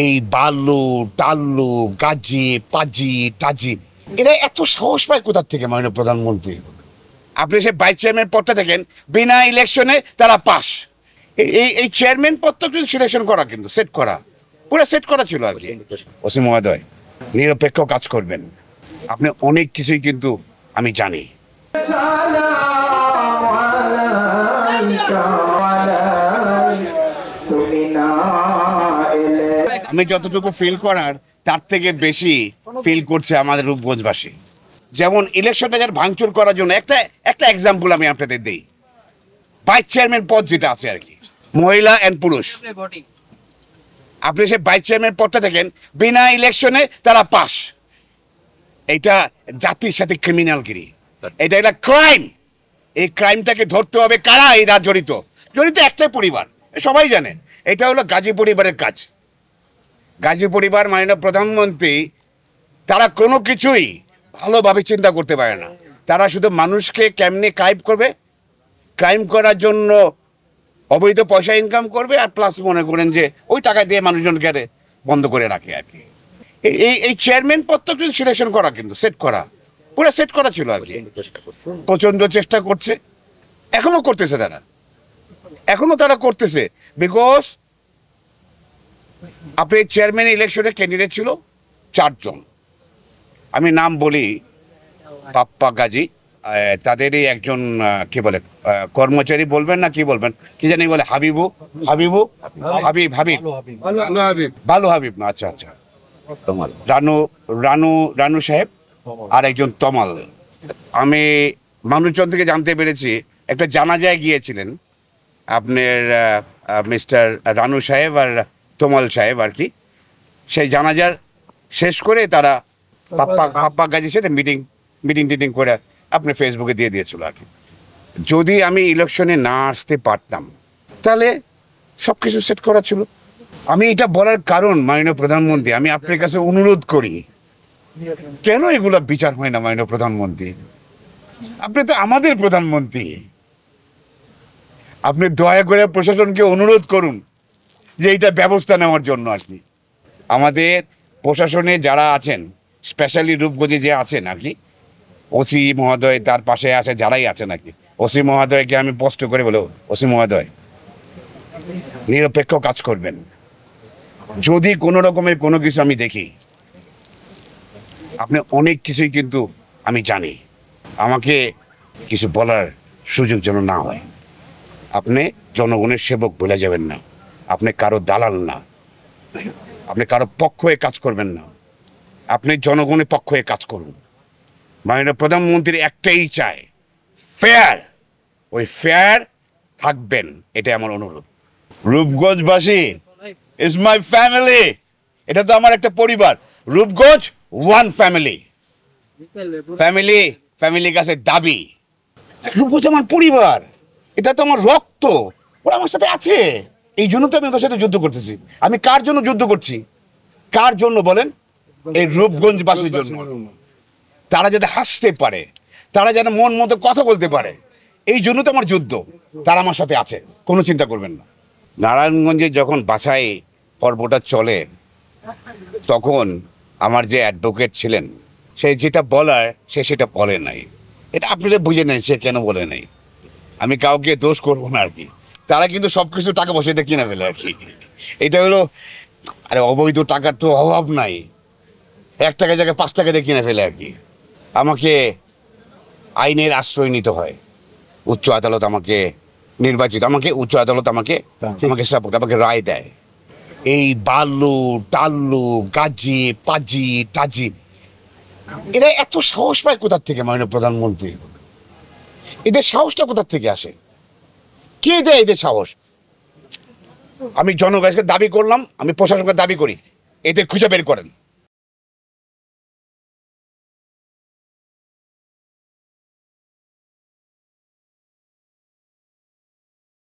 এই বালু টাল্লু গাজি পাজি টাজি এরা এত সাহস পায় কোথার থেকে মাননীয় প্রধানমন্ত্রী আপনি সে ভাইস চেয়ারম্যান পদটা দেখেন বিনা ইলেকশনে তারা পাস এই এই চেয়ারম্যান পদটা কিন্তু সিলেকশন করা কিন্তু সেট করা পুরো সেট করা ছিল আর কি অসীম মহোদয় নিরপেক্ষ কাজ করবেন আপনি অনেক কিছুই কিন্তু আমি জানি আমি যতটুকু ফিল করার তার থেকে বেশি ফিল করছে আমাদের রূপগঞ্জবাসী যেমন ইলেকশনটা যার ভাঙচুর করার জন্য একটা একটা এক্সাম্পল আমি আপনাদের দিই ভাইস চেয়ারম্যান পদ যেটা আছে আর কি মহিলা অ্যান্ড পুরুষ আপনি সে ভাইস চেয়ারম্যান পদটা দেখেন বিনা ইলেকশনে তারা পাস এটা জাতির সাথে ক্রিমিনালগিরি এটা একটা ক্রাইম এই ক্রাইমটাকে ধরতে হবে কারা এই রাজ জড়িত জড়িত একটাই পরিবার সবাই জানেন এটা হলো গাজী পরিবারের কাজ গাজী পরিবার মাননীয় প্রধানমন্ত্রী তারা কোনো কিছুই ভালোভাবে চিন্তা করতে পারে না তারা শুধু মানুষকে কেমনি ক্রাইম করবে ক্রাইম করার জন্য অবৈধ পয়সা ইনকাম করবে আর প্লাস মনে করেন যে ওই টাকা দিয়ে মানুষজনকে বন্ধ করে রাখে আর কি এই এই চেয়ারম্যান পদটা কিন্তু সিলেকশন করা কিন্তু সেট করা পুরো সেট করা ছিল আর কি প্রচণ্ড চেষ্টা করছে এখনও করতেছে তারা এখনও তারা করতেছে বিকজ আপনি চেয়ারম্যান ইলেকশনে ক্যান্ডিডেট ছিল চারজন আমি নাম বলি পাপ্পা গাজী তাদেরই একজন কি বলে কর্মচারী বলবেন না কি বলবেন কি জানি বলে হাবিবু হাবিবু হাবিব হাবিব ভালো হাবিব আচ্ছা আচ্ছা রানু রানু রানু সাহেব আর একজন তমাল আমি থেকে জানতে পেরেছি একটা জানাজায় গিয়েছিলেন আপনার মিস্টার রানু সাহেব আর তোমাল সাহেব আর কি সেই জানাজার শেষ করে তারা পাপ্পা পাপ্পা গাজীর সাথে মিটিং মিটিং টিটিং করে আপনি ফেসবুকে দিয়ে দিয়েছিল আর কি যদি আমি ইলেকশনে না আসতে পারতাম তাহলে সব কিছু সেট করা ছিল আমি এটা বলার কারণ মাননীয় প্রধানমন্ত্রী আমি আপনার কাছে অনুরোধ করি কেন এগুলো বিচার হয় না মাননীয় প্রধানমন্ত্রী আপনি তো আমাদের প্রধানমন্ত্রী আপনি দয়া করে প্রশাসনকে অনুরোধ করুন যে এটা ব্যবস্থা নেওয়ার জন্য আর কি আমাদের প্রশাসনে যারা আছেন স্পেশালি রূপগঞ্জে যে আছেন আর কি ওসি মহোদয় তার পাশে আসে যারাই আছেন আর কি ওসি মহোদয়কে আমি স্পষ্ট করে বলো ওসি মহোদয় নিরপেক্ষ কাজ করবেন যদি কোনো রকমের কোনো কিছু আমি দেখি আপনি অনেক কিছুই কিন্তু আমি জানি আমাকে কিছু বলার সুযোগ যেন না হয় আপনি জনগণের সেবক বলে যাবেন না আপনি কারো দালাল না আপনি কারো পক্ষ হয়ে কাজ করবেন না আপনি জনগণের পক্ষ হয়ে কাজ করুন মাননীয় প্রধানমন্ত্রী একটাই চায় ফেয়ার ওই ফেয়ার থাকবেন এটাই আমার অনুরোধ রূপগঞ্জবাসী ইজ মাই ফ্যামিলি এটা তো আমার একটা পরিবার রূপগঞ্জ ওয়ান ফ্যামিলি ফ্যামিলি ফ্যামিলির কাছে দাবি রূপগঞ্জ আমার পরিবার এটা তো আমার রক্ত ওরা আমার সাথে আছে এই জন্য তো আমি ওদের সাথে যুদ্ধ করতেছি আমি কার জন্য যুদ্ধ করছি কার জন্য বলেন এই বাসীর জন্য তারা যাতে হাসতে পারে তারা যেন মন মতো কথা বলতে পারে এই জন্য তো আমার যুদ্ধ তারা আমার সাথে আছে কোনো চিন্তা করবেন না নারায়ণগঞ্জে যখন বাছাই পর্বটা চলে তখন আমার যে অ্যাডভোকেট ছিলেন সে যেটা বলার সে সেটা বলে নাই এটা আপনারা বুঝে নেন সে কেন বলে নাই আমি কাউকে দোষ করবো না আর কি তারা কিন্তু সব কিছু টাকা দিয়ে কিনে ফেলে আর কি এটা হলো আরে অবৈধ টাকার তো অভাব নাই এক টাকা জায়গায় পাঁচ টাকা দিয়ে কিনে ফেলে আর কি আমাকে আইনের আশ্রয় নিতে হয় উচ্চ আদালত আমাকে নির্বাচিত আমাকে উচ্চ আদালত আমাকে আমাকে সাপোর্ট আমাকে রায় দেয় এই বাল্লু টাল্লু গাজি পাজি তাজি এরা এত সাহস পায় কোথার থেকে মাননীয় প্রধানমন্ত্রী এদের সাহসটা কোথার থেকে আসে কে দেয় এদের সাহস আমি জনগণকে দাবি করলাম আমি প্রশাসনকে দাবি করি এদের খুঁজে বের করেন